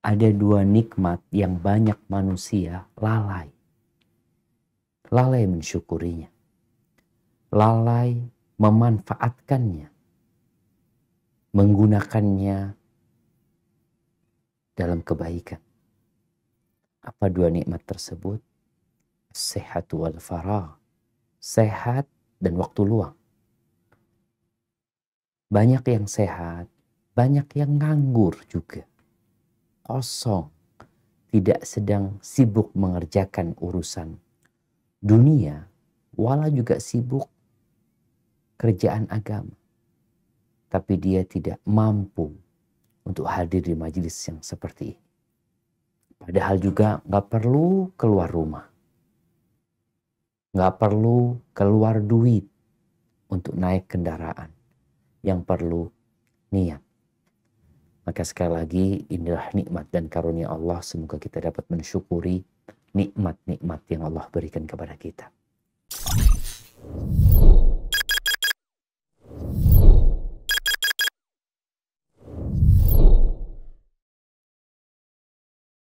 ada dua nikmat yang banyak manusia lalai. Lalai mensyukurinya. Lalai memanfaatkannya. Menggunakannya dalam kebaikan. Apa dua nikmat tersebut? Sehat wal farah. Sehat dan waktu luang. Banyak yang sehat, banyak yang nganggur juga kosong, tidak sedang sibuk mengerjakan urusan dunia, wala juga sibuk kerjaan agama. Tapi dia tidak mampu untuk hadir di majelis yang seperti ini. Padahal juga nggak perlu keluar rumah. Nggak perlu keluar duit untuk naik kendaraan. Yang perlu niat. Maka sekali lagi inilah nikmat dan karunia Allah semoga kita dapat mensyukuri nikmat-nikmat yang Allah berikan kepada kita.